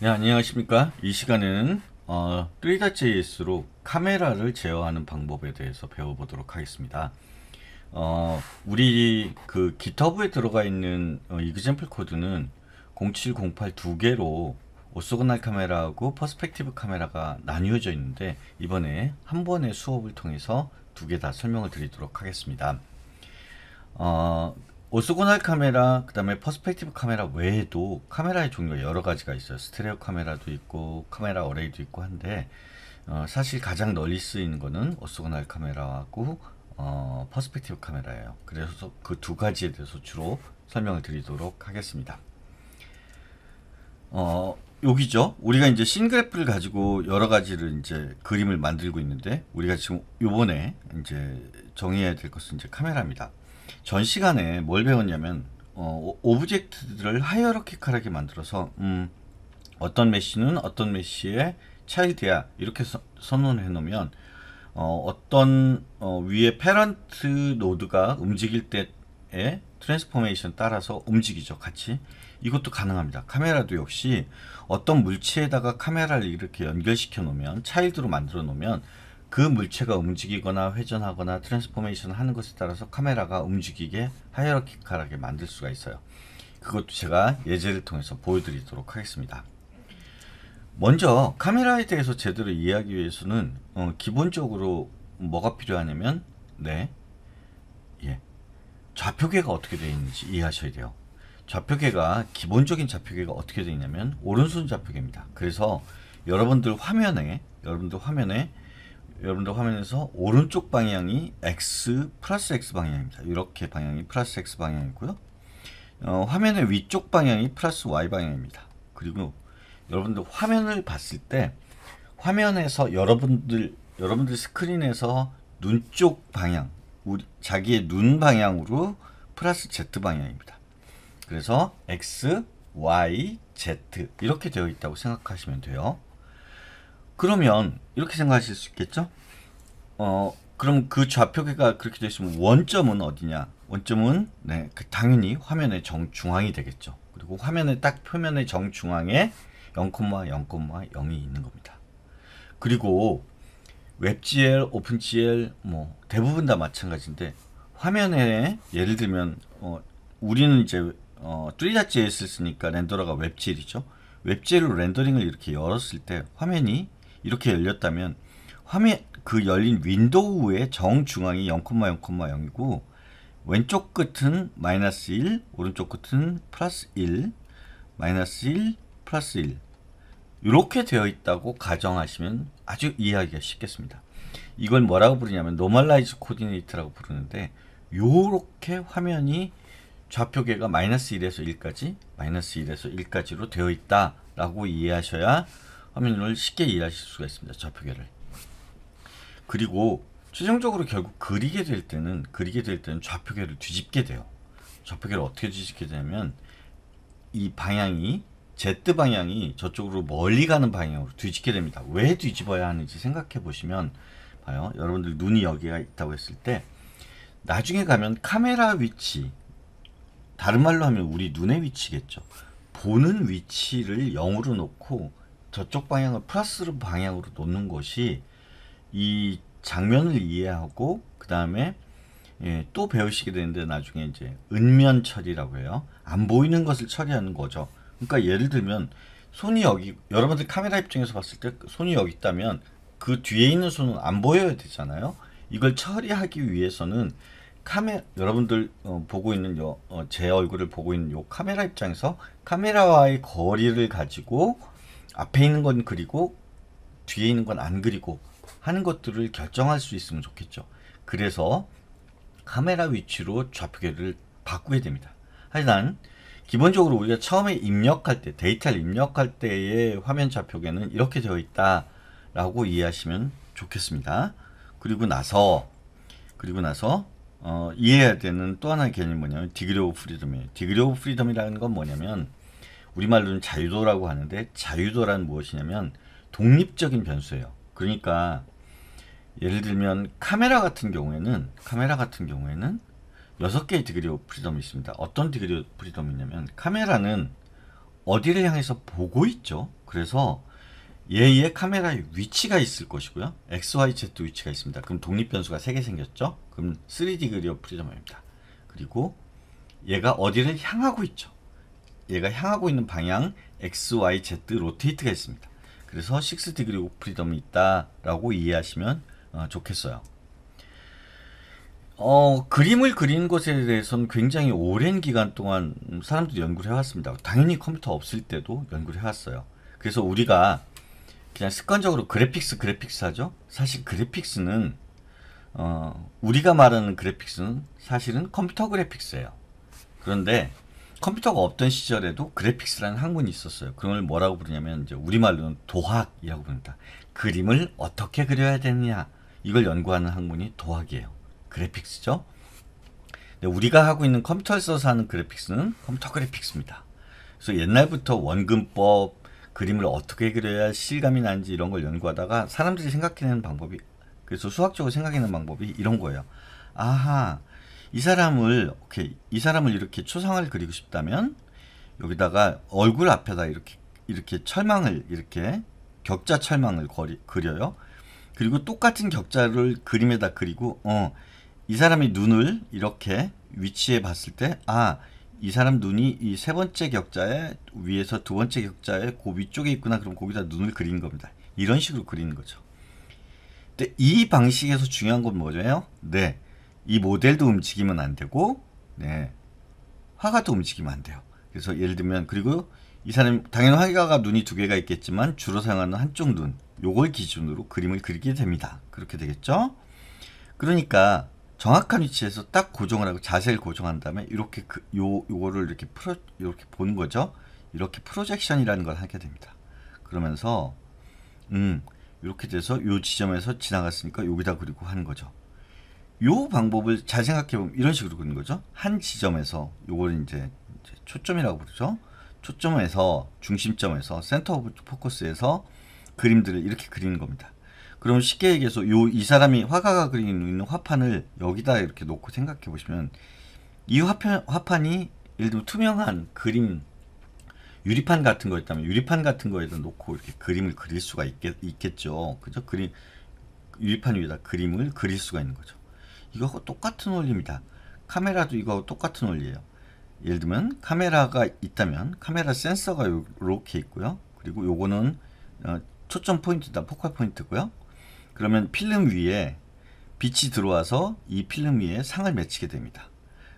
네, 안녕하십니까. 이 시간에는 어, 뚜리다JS로 카메라를 제어하는 방법에 대해서 배워보도록 하겠습니다. 어, 우리 그 GitHub에 들어가 있는 어, example 코드는 0708 두 개로 오쏘그날 카메라하고 퍼스펙티브 카메라가 나뉘어져 있는데 이번에 한 번의 수업을 통해서 두개다 설명을 드리도록 하겠습니다. 어, 오스고날 카메라, 그 다음에 퍼스펙티브 카메라 외에도 카메라의 종류가 여러 가지가 있어요. 스테레오 카메라도 있고 카메라 어레이도 있고 한데 어, 사실 가장 널리 쓰이는 거는 오스고날 카메라하고 어, 퍼스펙티브 카메라예요. 그래서 그 두 가지에 대해서 주로 설명을 드리도록 하겠습니다. 어, 여기죠. 우리가 이제 싱그래프를 가지고 여러 가지를 이제 그림을 만들고 있는데 우리가 지금 요번에 이제 정의해야 될 것은 이제 카메라입니다. 전 시간에 뭘 배웠냐면 어, 오브젝트들을 하이어로키컬하게 만들어서 음, 어떤 메시는 어떤 메시의 차일드야 이렇게 서, 선언해 놓으면 어, 떤 어, 위에 패런트 노드가 움직일 때의 트랜스포메이션 따라서 움직이죠 같이 이것도 가능합니다. 카메라도 역시 어떤 물체에다가 카메라를 이렇게 연결시켜 놓으면 차일드로 만들어 놓으면 그 물체가 움직이거나 회전하거나 트랜스포메이션 하는 것에 따라서 카메라가 움직이게 하이어키칼하게 만들 수가 있어요. 그것도 제가 예제를 통해서 보여드리도록 하겠습니다. 먼저 카메라에 대해서 제대로 이해하기 위해서는 어, 기본적으로 뭐가 필요하냐면 네, 예, 좌표계가 어떻게 되어 있는지 이해하셔야 돼요. 좌표계가 기본적인 좌표계가 어떻게 되어 있냐면 오른손 좌표계입니다. 그래서 여러분들 화면에 여러분들 화면에 여러분들 화면에서 오른쪽 방향이 x 플러스 x 방향입니다. 이렇게 방향이 플러스 x 방향이고요. 어, 화면의 위쪽 방향이 플러스 y 방향입니다. 그리고 여러분들 화면을 봤을 때 화면에서 여러분들 여러분들 스크린에서 눈쪽 방향, 우리, 자기의 눈 방향으로 플러스 z 방향입니다. 그래서 x, y, z 이렇게 되어 있다고 생각하시면 돼요. 그러면 이렇게 생각하실 수 있겠죠? 어, 그럼 그 좌표계가 그렇게 되어 있으면 원점은 어디냐? 원점은 네, 그 당연히 화면의 정중앙이 되겠죠. 그리고 화면의 딱 표면의 정중앙에 0,0,0이 있는 겁니다. 그리고 웹GL, 오픈GL 뭐 대부분 다 마찬가지인데 화면에 예를 들면 어, 우리는 이제 어, 뚜리닷JS를 쓰니까 렌더러가 웹젤이죠. 웹젤로 렌더링을 이렇게 열었을 때 화면이 이렇게 열렸다면 화면 그 열린 윈도우의 정중앙이 0,0,0이고 왼쪽 끝은 마이너스 1, 오른쪽 끝은 플러스 1, 마이너스 1, 플러스 1 이렇게 되어 있다고 가정하시면 아주 이해하기가 쉽겠습니다. 이걸 뭐라고 부르냐면 노멀라이즈 코디네이트라고 부르는데 이렇게 화면이 좌표계가 마이너스 1에서 1까지 마이너스 1에서 1까지로 되어 있다라고 이해하셔야 화면을 쉽게 이해하실 수가 있습니다. 좌표계를. 그리고 최종적으로 결국 그리게 될 때는 그리게 될 때는 좌표계를 뒤집게 돼요. 좌표계를 어떻게 뒤집게 되냐면 이 방향이 Z 방향이 저쪽으로 멀리 가는 방향으로 뒤집게 됩니다. 왜 뒤집어야 하는지 생각해 보시면 봐요. 여러분들 눈이 여기가 있다고 했을 때 나중에 가면 카메라 위치 다른 말로 하면 우리 눈의 위치겠죠. 보는 위치를 0으로 놓고 저쪽 방향을 플러스 방향으로 놓는 것이 이 장면을 이해하고 그 다음에 예, 또 배우시게 되는데 나중에 이제 은면 처리라고 해요. 안 보이는 것을 처리하는 거죠. 그러니까 예를 들면 손이 여기 여러분들 카메라 입장에서 봤을 때 손이 여기 있다면 그 뒤에 있는 손은 안 보여야 되잖아요. 이걸 처리하기 위해서는 카메 여러분들 어, 보고 있는 요, 어, 제 얼굴을 보고 있는 요 카메라 입장에서 카메라와의 거리를 가지고 앞에 있는 건 그리고 뒤에 있는 건 안 그리고 하는 것들을 결정할 수 있으면 좋겠죠. 그래서 카메라 위치로 좌표계를 바꾸게 됩니다. 하지만 기본적으로 우리가 처음에 입력할 때 데이터를 입력할 때의 화면 좌표계는 이렇게 되어 있다 라고 이해하시면 좋겠습니다. 그리고 나서 그리고 나서 어, 이해해야 되는 또 하나의 개념이 뭐냐면 디그리 오 프리덤이에요. 디그리 오 프리덤이라는 건 뭐냐면 우리말로는 자유도라고 하는데 자유도란 무엇이냐면 독립적인 변수예요. 그러니까 예를 들면 카메라 같은 경우에는 카메라 같은 경우에는 여섯 개의 디그리 오 프리덤이 있습니다. 어떤 디그리 오 프리덤이냐면 카메라는 어디를 향해서 보고 있죠. 그래서 얘의 카메라의 위치가 있을 것이고요. XYZ 위치가 있습니다. 그럼 독립변수가 3개 생겼죠? 그럼 3D 그리어 프리즘입니다. 그리고 얘가 어디를 향하고 있죠? 얘가 향하고 있는 방향 XYZ 로테이트가 있습니다. 그래서 6 d 그리 오브 프리덤이 있다라고 이해하시면 어, 좋겠어요. 어, 그림을 그리는 것에 대해서는 굉장히 오랜 기간 동안 사람들이 연구를 해왔습니다. 당연히 컴퓨터 없을 때도 연구를 해왔어요. 그래서 우리가 그냥 습관적으로 그래픽스 그래픽스 하죠. 사실 그래픽스는 어, 우리가 말하는 그래픽스는 사실은 컴퓨터 그래픽스예요. 그런데 컴퓨터가 없던 시절에도 그래픽스라는 학문이 있었어요. 그걸 뭐라고 부르냐면 이제 우리말로는 도학이라고 부릅니다. 그림을 어떻게 그려야 되느냐 이걸 연구하는 학문이 도학이에요. 그래픽스죠. 우리가 하고 있는 컴퓨터에서 사는 그래픽스는 컴퓨터 그래픽스입니다. 그래서 옛날부터 원근법, 그림을 어떻게 그려야 실감이 나는지 이런 걸 연구하다가 사람들이 생각해내는 방법이 그래서 수학적으로 생각해내는 방법이 이런 거예요. 아하 이 사람을 이렇게 이 사람을 이렇게 초상화를 그리고 싶다면 여기다가 얼굴 앞에다 이렇게 이렇게 철망을 이렇게 격자 철망을 거리, 그려요. 그리고 똑같은 격자를 그림에다 그리고 어이 사람의 눈을 이렇게 위치해 봤을 때아 이 사람 눈이 이 세 번째 격자에 위에서 두 번째 격자에 고위 쪽에 있구나 그럼 거기다 눈을 그리는 겁니다. 이런 식으로 그리는 거죠. 근데 이 방식에서 중요한 건뭐죠 네. 이 모델도 움직이면 안 되고 네. 화가도 움직이면 안 돼요. 그래서 예를 들면 그리고 이 사람 당연히 화가가 눈이 두 개가 있겠지만 주로 사용하는 한쪽 눈 요걸 기준으로 그림을 그리게 됩니다. 그렇게 되겠죠? 그러니까 정확한 위치에서 딱 고정을 하고 자세를 고정한 다음에 이렇게 그, 요 요거를 이렇게 풀어 이렇게 보는 거죠. 이렇게 프로젝션이라는 걸 하게 됩니다. 그러면서 음 이렇게 돼서 요 지점에서 지나갔으니까 여기다 그리고 하는 거죠. 요 방법을 잘 생각해 보면 이런 식으로 그리는 거죠. 한 지점에서 요걸 이제, 이제 초점이라고 부르죠. 초점에서 중심점에서 센터 오브 포커스에서 그림들을 이렇게 그리는 겁니다. 그럼 쉽게 얘기해서 요이 사람이 화가가 그리는 화판을 여기다 이렇게 놓고 생각해 보시면 이 화편, 화판이 예를 들면 투명한 그림 유리판 같은 거 있다면 유리판 같은 거에다 놓고 이렇게 그림을 그릴 수가 있겠, 있겠죠. 그죠? 그림 유리판 위에다 그림을 그릴 수가 있는 거죠. 이거하고 똑같은 원리입니다. 카메라도 이거하고 똑같은 원리예요. 예를 들면 카메라가 있다면 카메라 센서가 이렇게 있고요. 그리고 요거는 어, 초점 포인트다 포컬 포인트고요. 그러면 필름 위에 빛이 들어와서 이 필름 위에 상을 맺히게 됩니다.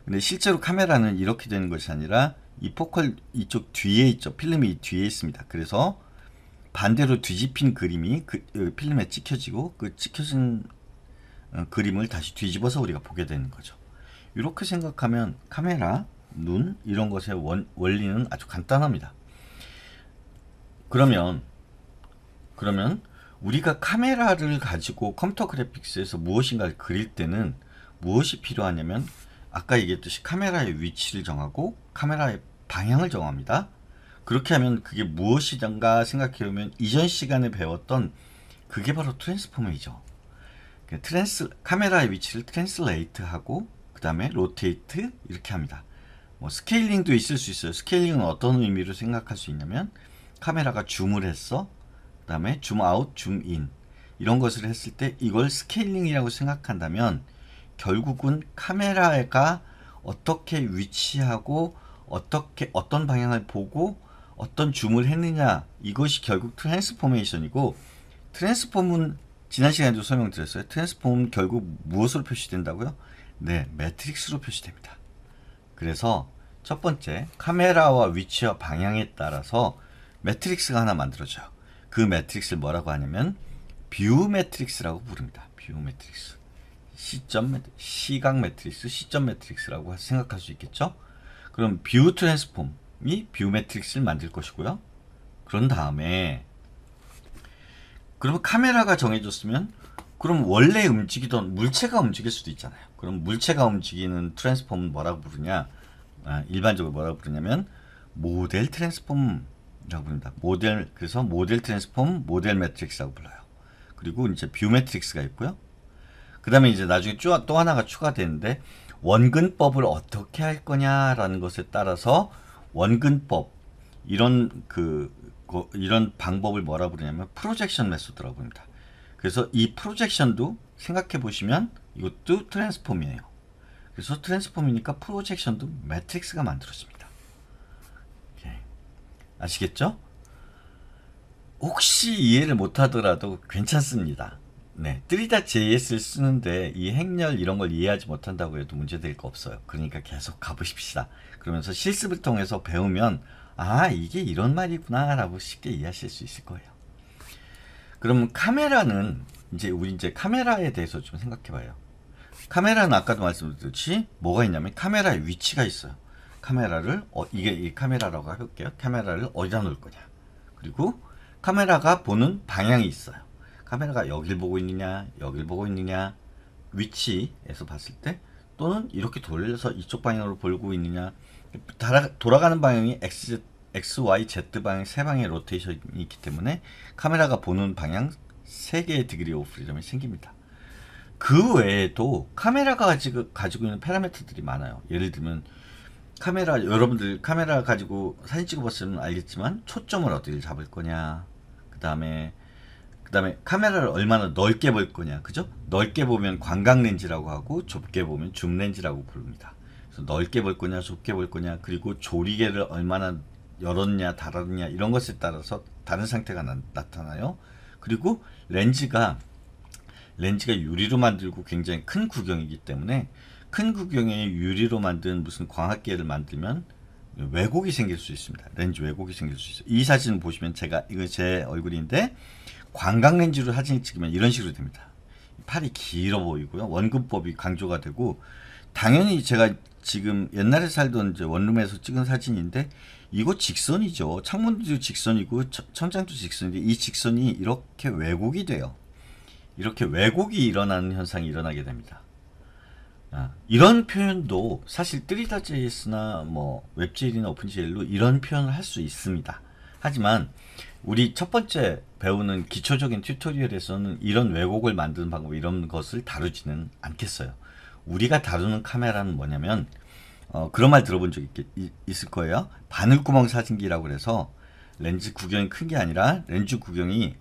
근데 실제로 카메라는 이렇게 되는 것이 아니라 이 포컬 이쪽 뒤에 있죠. 필름이 뒤에 있습니다. 그래서 반대로 뒤집힌 그림이 그, 어, 필름에 찍혀지고 그 찍혀진 어, 그림을 다시 뒤집어서 우리가 보게 되는 거죠. 이렇게 생각하면 카메라, 눈 이런 것의 원, 원리는 아주 간단합니다. 그러면 그러면 우리가 카메라를 가지고 컴퓨터 그래픽스에서 무엇인가를 그릴 때는 무엇이 필요하냐면 아까 얘기했듯이 카메라의 위치를 정하고 카메라의 방향을 정합니다. 그렇게 하면 그게 무엇이든가 생각해보면 이전 시간에 배웠던 그게 바로 트랜스포머이죠 그러니까 트랜스 카메라의 위치를 트랜스레이트하고 그 다음에 로테이트 이렇게 합니다. 뭐 스케일링도 있을 수 있어요. 스케일링은 어떤 의미로 생각할 수 있냐면 카메라가 줌을 했어. 그다음에 줌 아웃, 줌 인 이런 것을 했을 때 이걸 스케일링이라고 생각한다면 결국은 카메라가 어떻게 위치하고 어떻게 어떤 방향을 보고 어떤 줌을 했느냐 이것이 결국 트랜스포메이션이고 트랜스폼은 지난 시간에도 설명드렸어요. 트랜스폼은 결국 무엇으로 표시된다고요? 네, 매트릭스로 표시됩니다. 그래서 첫 번째, 카메라와 위치와 방향에 따라서 매트릭스가 하나 만들어져요. 그 매트릭스를 뭐라고 하냐면 뷰 매트릭스라고 부릅니다. 뷰 매트릭스. 시점 매트, 시각 매트릭스, 시점 매트릭스라고 생각할 수 있겠죠? 그럼 뷰 트랜스폼이 뷰 매트릭스를 만들 것이고요. 그런 다음에 그러 카메라가 정해졌으면 그럼 원래 움직이던 물체가 움직일 수도 있잖아요. 그럼 물체가 움직이는 트랜스폼은 뭐라고 부르냐? 아, 일반적으로 뭐라고 부르냐면 모델 트랜스폼 라고 부릅니다. 모델 그래서 모델 트랜스폼, 모델 매트릭스라고 불러요. 그리고 이제 뷰 매트릭스가 있고요. 그다음에 이제 나중에 또 하나가 추가되는데 원근법을 어떻게 할 거냐라는 것에 따라서 원근법 이런 그 이런 방법을 뭐라 부르냐면 프로젝션 메소드라고 합니다. 그래서 이 프로젝션도 생각해 보시면 이것도 트랜스폼이에요. 그래서 트랜스폼이니까 프로젝션도 매트릭스가 만들어집니다. 아시겠죠? 혹시 이해를 못하더라도 괜찮습니다. 네, 뜨다 JS를 쓰는데 이 행렬 이런 걸 이해하지 못한다고 해도 문제될 거 없어요. 그러니까 계속 가보십시다. 그러면서 실습을 통해서 배우면 아 이게 이런 말이구나 라고 쉽게 이해하실 수 있을 거예요. 그럼 카메라는 이제 우리 이제 카메라에 대해서 좀 생각해 봐요. 카메라는 아까도 말씀드렸듯이 뭐가 있냐면 카메라의 위치가 있어요. 카메라를 어, 이게 이 카메라라고 할게요. 카메라를 어디다 놓을 거냐. 그리고 카메라가 보는 방향이 있어요. 카메라가 여길 보고 있느냐, 여길 보고 있느냐, 위치에서 봤을 때 또는 이렇게 돌려서 이쪽 방향으로 보고 있느냐 돌아가는 방향이 X, Y, Z 방향 세 방의 로테이션이 있기 때문에 카메라가 보는 방향 세 개의 디그리 오브 프리덤이 생깁니다. 그 외에도 카메라가 가지고, 가지고 있는 파라미터들이 많아요. 예를 들면 카메라 여러분들 카메라 가지고 사진 찍어봤으면 알겠지만 초점을 어떻게 잡을 거냐 그 다음에 그 다음에 카메라를 얼마나 넓게 볼 거냐 그죠 넓게 보면 관광렌즈라고 하고 좁게 보면 줌렌즈라고 부릅니다 그래서 넓게 볼 거냐 좁게 볼 거냐 그리고 조리개를 얼마나 열었냐 닫았냐 이런 것에 따라서 다른 상태가 나, 타나요 그리고 렌즈가 렌즈가 유리로 만들고 굉장히 큰 구경이기 때문에 큰 구경에 유리로 만든 무슨 광학계를 만들면 왜곡이 생길 수 있습니다. 렌즈 왜곡이 생길 수 있어요. 이 사진을 보시면 제가 이거 제 얼굴인데 광 렌즈로 사진을 찍으면 이런 식으로 됩니다. 팔이 길어 보이고요. 원근법이 강조가 되고 당연히 제가 지금 옛날에 살던 이제 원룸에서 찍은 사진인데 이거 직선이죠. 창문도 직선이고 천장도 직선인데 이 직선이 이렇게 왜곡이 돼요. 이렇게 왜곡이 일어나는 현상이 일어나게 됩니다. 아, 이런 표현도 사실 뜨리다 JS나 뭐 웹젤이나 오픈젤로 이런 표현을 할 수 있습니다. 하지만 우리 첫 번째 배우는 기초적인 튜토리얼에서는 이런 왜곡을 만드는 방법 이런 것을 다루지는 않겠어요. 우리가 다루는 카메라는 뭐냐면 어, 그런 말 들어본 적있 있을 거예요. 바늘구멍 사진기라고 해서 렌즈 구경이 큰 게 아니라 렌즈 구경이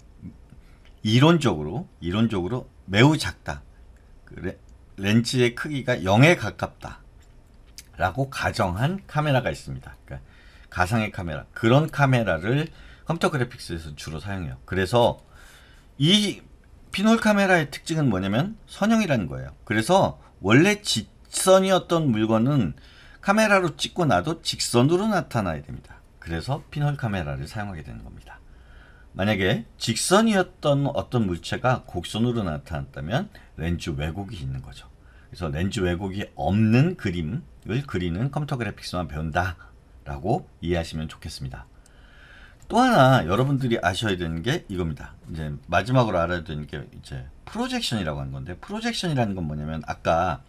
이론적으로 이론적으로 매우 작다. 그래, 렌즈의 크기가 0에 가깝다. 라고 가정한 카메라가 있습니다. 그러니까 가상의 카메라. 그런 카메라를 컴퓨터 그래픽스에서 주로 사용해요. 그래서 이 피놀 카메라의 특징은 뭐냐면 선형이라는 거예요. 그래서 원래 직선이었던 물건은 카메라로 찍고 나도 직선으로 나타나야 됩니다. 그래서 피놀 카메라를 사용하게 되는 겁니다. 만약에 직선이었던 어떤 물체가 곡선으로 나타났다면 렌즈 왜곡이 있는 거죠. 그래서 렌즈 왜곡이 없는 그림을 그리는 컴퓨터 그래픽스만 배운다 라고 이해하시면 좋겠습니다. 또 하나 여러분들이 아셔야 되는 게 이겁니다. 이제 마지막으로 알아야 되는 게 이제 프로젝션이라고 하는 건데 프로젝션이라는 건 뭐냐면 아까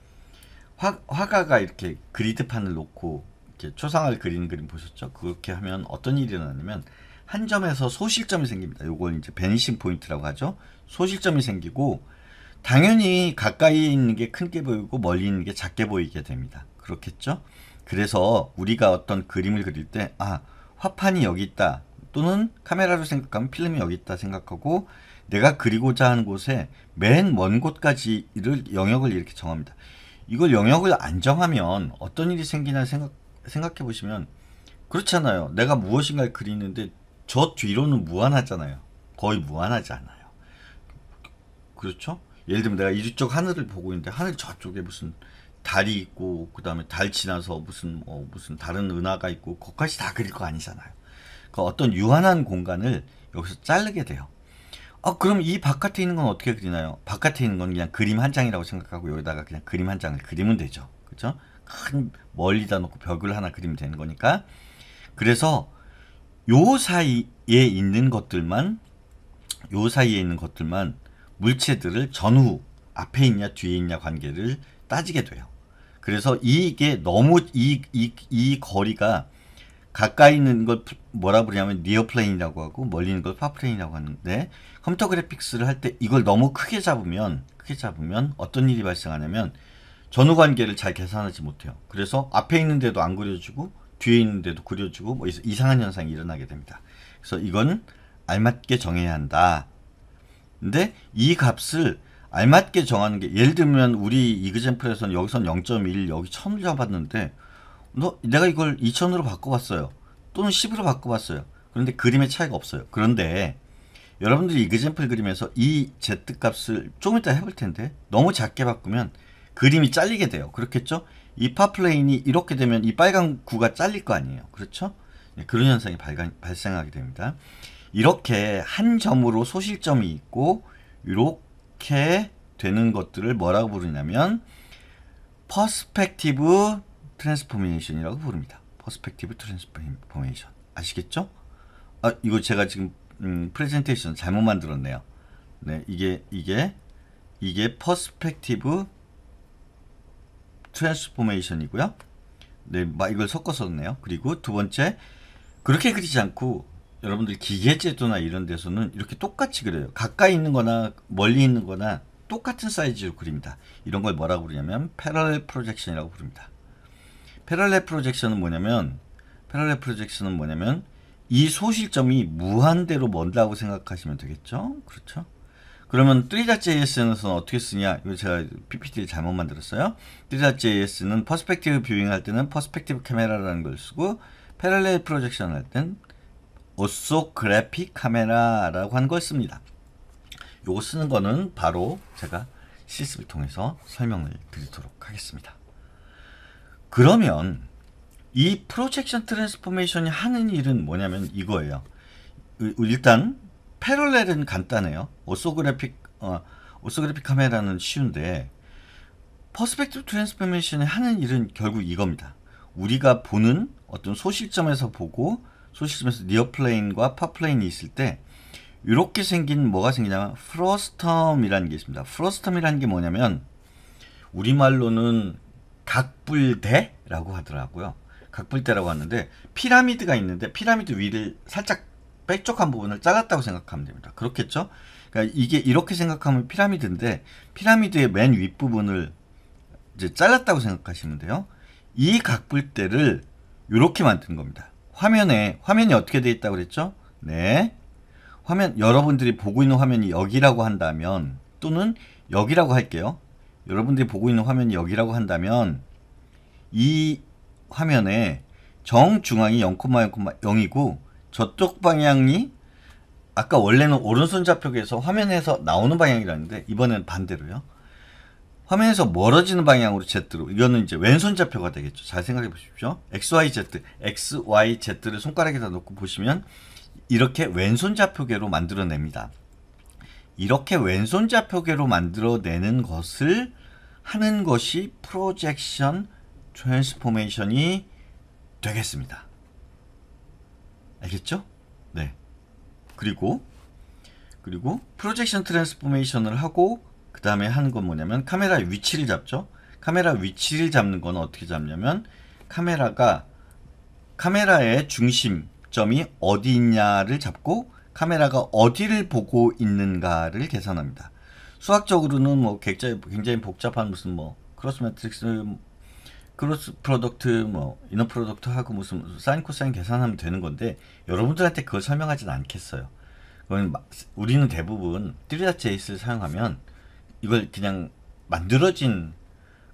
화, 화가가 이렇게 그리드판을 놓고 이렇게 초상을 그리는 그림 보셨죠? 그렇게 하면 어떤 일이 일어나냐면 한 점에서 소실점이 생깁니다. 요걸 이제 베니싱 포인트라고 하죠. 소실점이 생기고 당연히 가까이 있는 게 큰 게 보이고 멀리 있는 게 작게 보이게 됩니다. 그렇겠죠? 그래서 우리가 어떤 그림을 그릴 때 아, 화판이 여기 있다. 또는 카메라로 생각하면 필름이 여기 있다 생각하고 내가 그리고자 하는 곳에 맨 먼 곳까지 를 영역을 이렇게 정합니다. 이걸 영역을 안 정하면 어떤 일이 생기나 생각, 생각해 보시면 그렇잖아요. 내가 무엇인가를 그리는데 저 뒤로는 무한하잖아요. 거의 무한하지 않아요. 그렇죠? 예를 들면 내가 이쪽 하늘을 보고 있는데 하늘 저쪽에 무슨 달이 있고 그 다음에 달 지나서 무슨 뭐 무슨 다른 은하가 있고 거까지다 그릴 거 아니잖아요. 그 어떤 유한한 공간을 여기서 자르게 돼요. 아 그럼 이 바깥에 있는 건 어떻게 그리나요? 바깥에 있는 건 그냥 그림 한 장이라고 생각하고 여기다가 그냥 그림 한 장을 그리면 되죠. 그렇죠? 큰 멀리다 놓고 벽을 하나 그리면 되는 거니까. 그래서 요 사이에 있는 것들만 요 사이에 있는 것들만 물체들을 전후 앞에 있냐 뒤에 있냐 관계를 따지게 돼요. 그래서 이게 너무 이, 이, 이 거리가 가까이 있는 걸 뭐라 부르냐면 니어플레인이라고 하고 멀리 있는 걸 파플레인이라고 하는데 컴퓨터 그래픽스를 할 때 이걸 너무 크게 잡으면 크게 잡으면 어떤 일이 발생하냐면 전후 관계를 잘 계산하지 못해요. 그래서 앞에 있는데도 안그려지고 뒤에 있는데도 그려지고 뭐 이상한 현상이 일어나게 됩니다. 그래서 이건 알맞게 정해야 한다. 근데 이 값을 알맞게 정하는 게 예를 들면 우리 이그젠플에서는 여기선 0.1 여기 1000을 잡았는데 너 내가 이걸 2000으로 바꿔봤어요. 또는 10으로 바꿔봤어요. 그런데 그림의 차이가 없어요. 그런데 여러분들이 이그젠플 그림에서 이 z 값을 조금 이따 해볼 텐데 너무 작게 바꾸면 그림이 잘리게 돼요. 그렇겠죠? 이 파플레인이 이렇게 되면 이 빨간 구가 잘릴 거 아니에요. 그렇죠? 네, 그런 현상이 발간, 발생하게 됩니다. 이렇게 한 점으로 소실점이 있고 이렇게 되는 것들을 뭐라고 부르냐면 퍼스펙티브 트랜스포메이션이라고 부릅니다. 퍼스펙티브 트랜스포메이션 아시겠죠? 아 이거 제가 지금 음, 프레젠테이션 잘못 만들었네요. 네 이게 이게 이게 퍼스펙티브 트랜스포메이션이고요. 네, 막 이걸 섞었었네요. 그리고 두 번째 그렇게 그리지 않고 여러분들 기계제도나 이런 데서는 이렇게 똑같이 그려요. 가까이 있는 거나 멀리 있는 거나 똑같은 사이즈로 그립니다. 이런 걸 뭐라고 그러냐면 패럴렐 프로젝션이라고 부릅니다. 패럴렐 프로젝션은 뭐냐면 패럴렐 프로젝션은 뭐냐면 이 소실점이 무한대로 먼다고 생각하시면 되겠죠? 그렇죠? 그러면 3리닷 j s 는 어떻게 쓰냐? 이거 제가 PPT를 잘못 만들었어요. 뚜 j s 는 퍼스펙티브 뷰잉 할 때는 퍼스펙티브 카메라라는 걸 쓰고 패럴렐 프로젝션 할땐 오소그래픽 카메라라고 하는 걸 씁니다. 요거 쓰는 거는 바로 제가 실습을 통해서 설명을 드리도록 하겠습니다. 그러면 이 프로젝션 트랜스포메이션이 하는 일은 뭐냐면 이거예요. 일단 패럴렐은 간단해요. 오소그래픽 어, 오소그래픽 카메라는 쉬운데 퍼스펙티브 트랜스포메이션이 하는 일은 결국 이겁니다. 우리가 보는 어떤 소실점에서 보고 소실점에서 니어 플레인과 파 플레인이 있을 때 이렇게 생긴 뭐가 생기냐면 프로스텀이라는 게 있습니다. 프로스텀이라는 게 뭐냐면 우리말로는 각불대라고 하더라고요. 각불대라고 하는데 피라미드가 있는데 피라미드 위를 살짝 뾰쪽한 부분을 잘랐다고 생각하면 됩니다. 그렇겠죠? 그러니까 이게 이렇게 생각하면 피라미드인데 피라미드의 맨 윗부분을 이제 잘랐다고 생각하시면 돼요. 이 각불대를 이렇게 만든 겁니다. 화면에 화면이 어떻게 되어 있다고 그랬죠? 네. 화면 여러분들이 보고 있는 화면이 여기라고 한다면 또는 여기라고 할게요. 여러분들이 보고 있는 화면이 여기라고 한다면 이 화면에 정중앙이 0,0,0이고 저쪽 방향이 아까 원래는 오른손 좌표에서 화면에서 나오는 방향이라는데 이번엔 반대로요. 화면에서 멀어지는 방향으로 Z로 이거는 이제 왼손 좌표가 되겠죠. 잘 생각해 보십시오. XYZ, XYZ를 손가락에다 놓고 보시면 이렇게 왼손 좌표계로 만들어냅니다. 이렇게 왼손 좌표계로 만들어내는 것을 하는 것이 프로젝션 트랜스포메이션이 되겠습니다. 알겠죠? 네. 그리고 그리고 프로젝션 트랜스포메이션을 하고 그 다음에 하는 건 뭐냐면 카메라 위치를 잡죠. 카메라 위치를 잡는 건 어떻게 잡냐면 카메라가 카메라의 중심점이 어디 있냐를 잡고 카메라가 어디를 보고 있는가를 계산합니다. 수학적으로는 뭐 굉장히 복잡한 무슨 뭐 크로스 매트릭스 크로스 프로덕트 뭐 이너 프로덕트 하고 무슨 사인 코사인 계산하면 되는 건데 여러분들한테 그걸 설명하진 않겠어요. 그건 우리는 대부분 띠리다 제이스를 사용하면 이걸 그냥 만들어진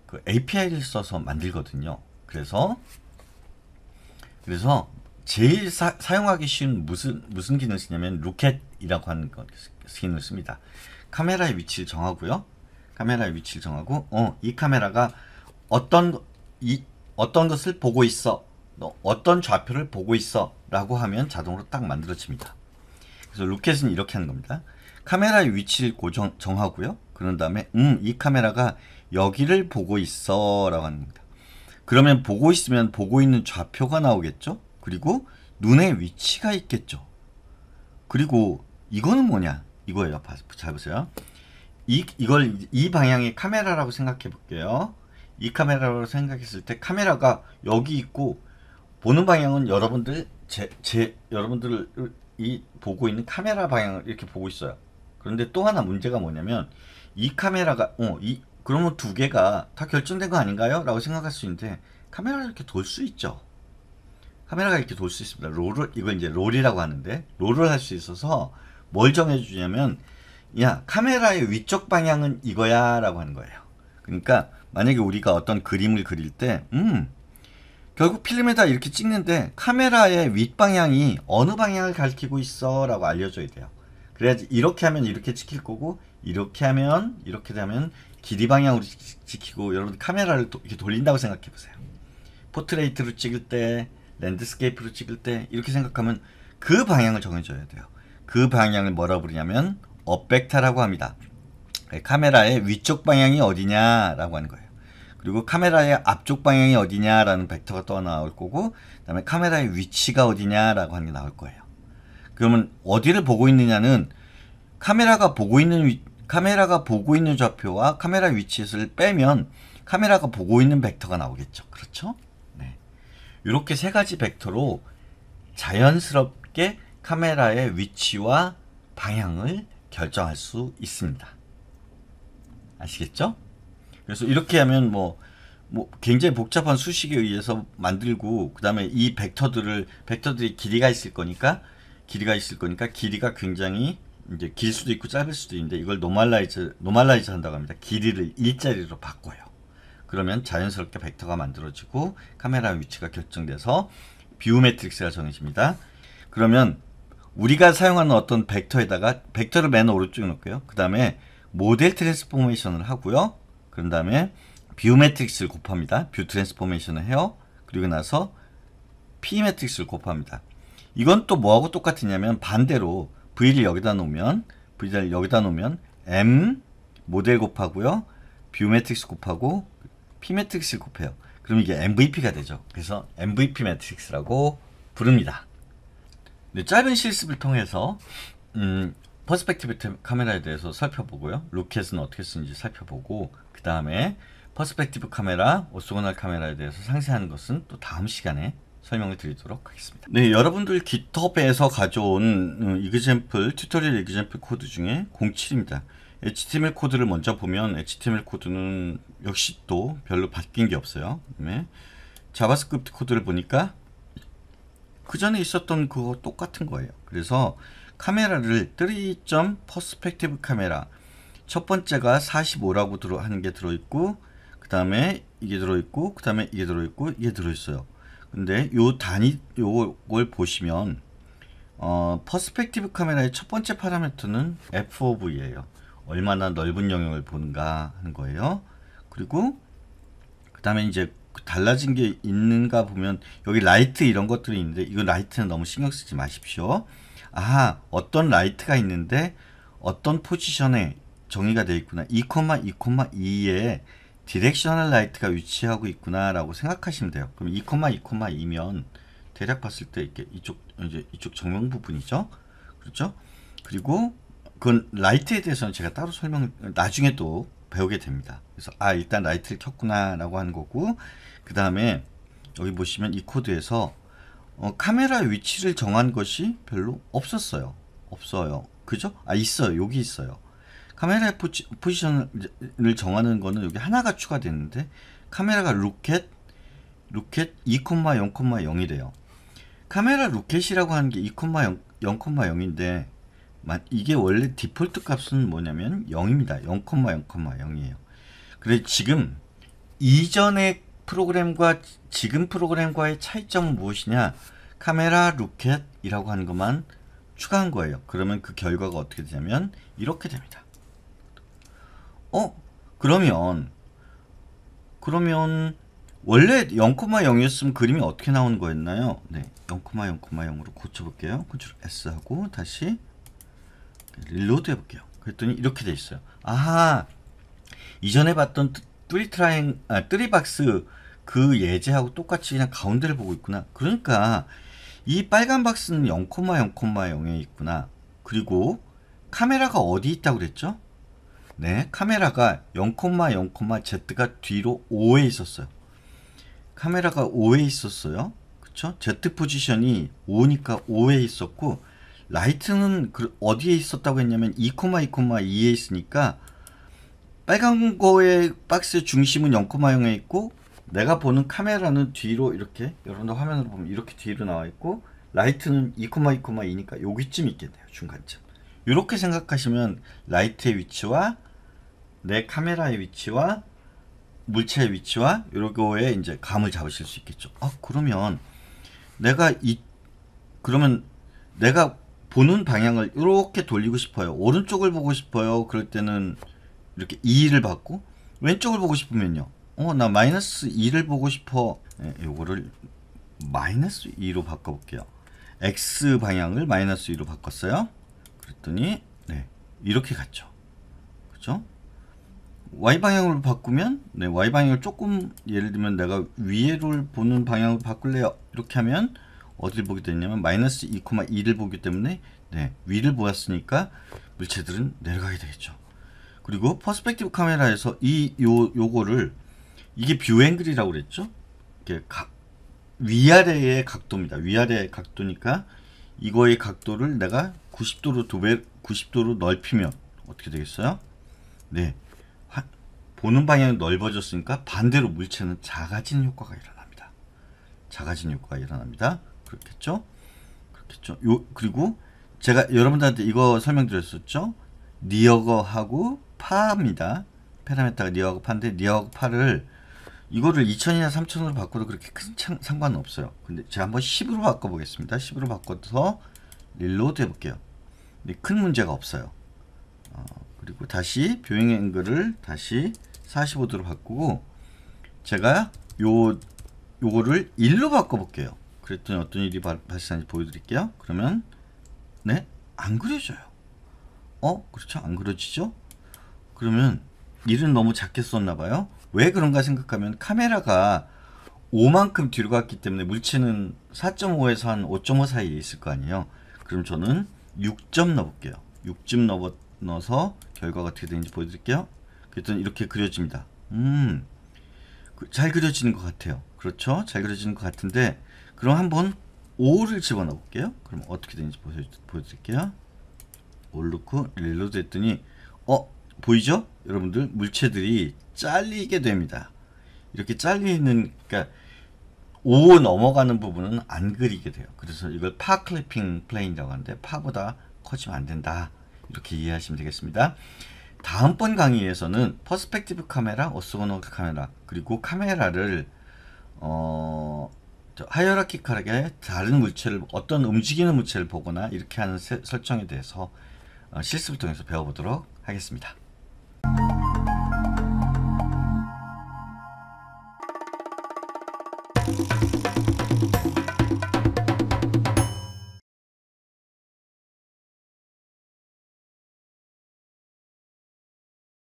그 API를 써서 만들거든요. 그래서 그래서 제일 사, 용하기 쉬운 무슨 무슨 기능 쓰냐면 로켓이라고 하는 기능을 씁니다. 카메라의 위치를 정하고요. 카메라의 위치를 정하고 어, 이 카메라가 어떤 이 어떤 것을 보고 있어 어떤 좌표를 보고 있어 라고 하면 자동으로 딱 만들어집니다 그래서 루켓은 이렇게 하는 겁니다 카메라의 위치를 고정 정하고요 그런 다음에 음이 카메라가 여기를 보고 있어 라고 합니다 그러면 보고 있으면 보고 있는 좌표가 나오겠죠 그리고 눈의 위치가 있겠죠 그리고 이거는 뭐냐 이거예요 잘 보세요 이, 이걸 이 방향의 카메라라고 생각해 볼게요 이 카메라로 생각했을 때 카메라가 여기 있고 보는 방향은 여러분들 제, 제 여러분들이 보고 있는 카메라 방향을 이렇게 보고 있어요. 그런데 또 하나 문제가 뭐냐면 이 카메라가 어 이 그러면 두 개가 다 결정된 거 아닌가요? 라고 생각할 수 있는데 카메라를 이렇게 돌 수 있죠. 카메라가 이렇게 돌 수 있습니다. 롤을 이걸 이제 롤이라고 하는데 롤을 할 수 있어서 뭘 정해주냐면 야 카메라의 위쪽 방향은 이거야 라고 하는 거예요. 그러니까 만약에 우리가 어떤 그림을 그릴 때 음, 결국 필름에다 이렇게 찍는데 카메라의 윗방향이 어느 방향을 가리키고 있어 라고 알려줘야 돼요 그래야지 이렇게 하면 이렇게 찍힐 거고 이렇게 하면 이렇게 되면 길이 방향으로 찍히고 여러분 카메라를 도, 이렇게 돌린다고 생각해 보세요 포트레이트로 찍을 때 랜드스케이프로 찍을 때 이렇게 생각하면 그 방향을 정해줘야 돼요 그 방향을 뭐라 부르냐면 업벡타라고 합니다 카메라의 위쪽 방향이 어디냐라고 하는 거예요 그리고 카메라의 앞쪽 방향이 어디냐라는 벡터가 또 나올 거고 그다음에 카메라의 위치가 어디냐라고 하는 게 나올 거예요. 그러면 어디를 보고 있느냐는 카메라가 보고 있는 위, 카메라가 보고 있는 좌표와 카메라 위치를 빼면 카메라가 보고 있는 벡터가 나오겠죠. 그렇죠? 네. 이렇게 세 가지 벡터로 자연스럽게 카메라의 위치와 방향을 결정할 수 있습니다. 아시겠죠? 그래서 이렇게 하면 뭐, 뭐 굉장히 복잡한 수식에 의해서 만들고 그다음에 이 벡터들을 벡터들이 길이가 있을 거니까 길이가 있을 거니까 길이가 굉장히 이제 길 수도 있고 짧을 수도 있는데 이걸 노멀라이즈 노멀라이즈 한다고 합니다. 길이를 일자리로 바꿔요. 그러면 자연스럽게 벡터가 만들어지고 카메라 위치가 결정돼서 비뷰 매트릭스가 정해집니다. 그러면 우리가 사용하는 어떤 벡터에다가 벡터를 맨 오른쪽에 놓을게요. 그 다음에 모델 트랜스포메이션을 하고요. 그런 다음에 뷰 매트릭스를 곱합니다. 뷰 트랜스포메이션을 해요. 그리고 나서 P 매트릭스를 곱합니다. 이건 또 뭐하고 똑같으냐면 반대로 V를 여기다 놓으면 V를 여기다 놓으면 M 모델 곱하고요. 뷰 매트릭스 곱하고 P 매트릭스 곱해요. 그럼 이게 MVP가 되죠. 그래서 MVP 매트릭스라고 부릅니다. 짧은 실습을 통해서 음, 퍼스펙티브 카메라에 대해서 살펴보고요. 로켓은 어떻게 쓰는지 살펴보고 그 다음에 퍼스펙티브 카메라, 오스고날 카메라에 대해서 상세한 것은 또 다음 시간에 설명을 드리도록 하겠습니다. 네, 여러분들 g i 에서 가져온 어, 이그젠플 튜토리얼 이그젠플 코드 중에 07입니다. HTML 코드를 먼저 보면 HTML 코드는 역시 또 별로 바뀐 게 없어요. 그다음에 자바스크립트 코드를 보니까 그 전에 있었던 그거 똑같은 거예요. 그래서 카메라를 3점 퍼스펙티브 카메라 첫 번째가 45라고 들어 하는 게 들어있고 그 다음에 이게 들어있고 그 다음에 이게 들어있고 이게 들어있어요 근데 요 단위 요걸 보시면 어, 퍼스펙티브 카메라의 첫 번째 파라미터는 f5v예요 얼마나 넓은 영역을 보는가 하는 거예요 그리고 그 다음에 이제 달라진 게 있는가 보면 여기 라이트 이런 것들이 있는데 이거 라이트는 너무 신경 쓰지 마십시오 아 어떤 라이트가 있는데 어떤 포지션에 정의가 되어 있구나 2,2,2에 디렉셔널 라이트가 위치하고 있구나 라고 생각하시면 돼요 그럼 2,2,2면 대략 봤을 때 이렇게 이쪽 이제 이쪽 정면 부분이죠 그렇죠 그리고 그건 라이트에 대해서는 제가 따로 설명 나중에 또 배우게 됩니다 그래서 아 일단 라이트를 켰구나 라고 하는 거고 그 다음에 여기 보시면 이 코드에서 어, 카메라 위치를 정한 것이 별로 없었어요. 없어요. 그죠? 아 있어요. 여기 있어요. 카메라의 포지, 포지션을 정하는 거는 여기 하나가 추가되는데 카메라가 루켓 루켓 2,0,0이래요. 카메라 루켓이라고 하는 게 2,0,0인데 이게 원래 디폴트 값은 뭐냐면 0입니다. 0,0,0이에요. 그래 지금 이전의 프로그램과 지금 프로그램과의 차이점은 무엇이냐? 카메라 루켓이라고 하는 것만 추가한 거예요. 그러면 그 결과가 어떻게 되냐면 이렇게 됩니다. 어? 그러면 그러면 원래 0,0이었으면 그림이 어떻게 나오는 거였나요? 네, 0,0,0으로 고쳐볼게요. 컨트롤 S 하고 다시 릴로드 해볼게요. 그랬더니 이렇게 돼 있어요. 아하, 이전에 봤던 뚜리 트라잉, 아, 뚜리 박스 그 예제하고 똑같이 그냥 가운데를 보고 있구나. 그러니까 이 빨간 박스는 0,0,0에 있구나. 그리고 카메라가 어디 있다고 그랬죠? 네, 카메라가 0,0,z가 뒤로 5에 있었어요. 카메라가 5에 있었어요. 그쵸? Z 포지션이 5니까 5에 있었고 라이트는 그 어디에 있었다고 했냐면 2,2,2에 있으니까 빨간 거의 박스 중심은 0,0에 있고 내가 보는 카메라는 뒤로 이렇게 여러분들 화면으로 보면 이렇게 뒤로 나와 있고 라이트는 2,2,2니까 여기쯤 있겠네요 중간쯤 이렇게 생각하시면 라이트의 위치와 내 카메라의 위치와 물체의 위치와 요거에 이제 감을 잡으실 수 있겠죠 아 그러면 내가 이 그러면 내가 보는 방향을 이렇게 돌리고 싶어요 오른쪽을 보고 싶어요 그럴 때는 이렇게 2를 받고 왼쪽을 보고 싶으면요 어나 마이너스 2를 보고 싶어 예, 요거를 마이너스 2로 바꿔볼게요 x 방향을 마이너스 2로 바꿨어요 그랬더니 네 이렇게 갔죠 그죠 y 방향으로 바꾸면 네 y 방향을 조금 예를 들면 내가 위에를 보는 방향으로 바꿀래요 이렇게 하면 어디 보게 되냐면 마이너스 2,2를 보기 때문에 네, 위를 보았으니까 물체들은 내려가게 되겠죠. 그리고 퍼스펙티브 카메라에서 이 요 요거를 이게 뷰앵글이라고 그랬죠? 이게 각, 위아래의 각도입니다. 위아래 각도니까 이거의 각도를 내가 90도로 두배 90도로 넓히면 어떻게 되겠어요? 네. 하, 보는 방향이 넓어졌으니까 반대로 물체는 작아지는 효과가 일어납니다. 작아지는 효과가 일어납니다. 그렇겠죠? 그렇겠죠? 요 그리고 제가 여러분들한테 이거 설명드렸었죠? 니어거하고 파입니다. 페라메타가 니어하 파인데 니어하 파를 이거를 2000이나 3000으로 바꿔도 그렇게 큰 상관은 없어요. 근데 제가 한번 10으로 바꿔보겠습니다. 10으로 바꿔서 릴로드 해볼게요. 큰 문제가 없어요. 어, 그리고 다시 뷰잉 앵글을 다시 45도로 바꾸고 제가 요 요거를 1로 바꿔볼게요. 그랬더니 어떤 일이 발, 생하는지 보여드릴게요. 그러면 네? 안 그려져요. 어? 그렇죠? 안 그려지죠? 그러면 1은 너무 작게 썼나봐요. 왜 그런가 생각하면 카메라가 5만큼 뒤로 갔기 때문에 물체는 4.5에서 한 5.5 사이에 있을 거 아니에요. 그럼 저는 6점 넣어볼게요. 6점 넣어, 넣어서 결과가 어떻게 되는지 보여드릴게요. 그랬더니 이렇게 그려집니다. 음, 그, 잘 그려지는 것 같아요. 그렇죠? 잘 그려지는 것 같은데 그럼 한번 5를 집어넣어 볼게요. 그럼 어떻게 되는지 보여드릴게요. 올 넣고 릴로드 했더니 어? 보이죠? 여러분들 물체들이 잘리게 됩니다. 이렇게 잘리는 그러니까 5 넘어가는 부분은 안 그리게 돼요. 그래서 이걸 파 클리핑 플레인이라고 하는데 파보다 커지면 안 된다. 이렇게 이해하시면 되겠습니다. 다음번 강의에서는 퍼스펙티브 카메라, 어스고노 카메라 그리고 카메라를 어, 하이어라키컬하게 다른 물체를 어떤 움직이는 물체를 보거나 이렇게 하는 세, 설정에 대해서 어, 실습을 통해서 배워보도록 하겠습니다.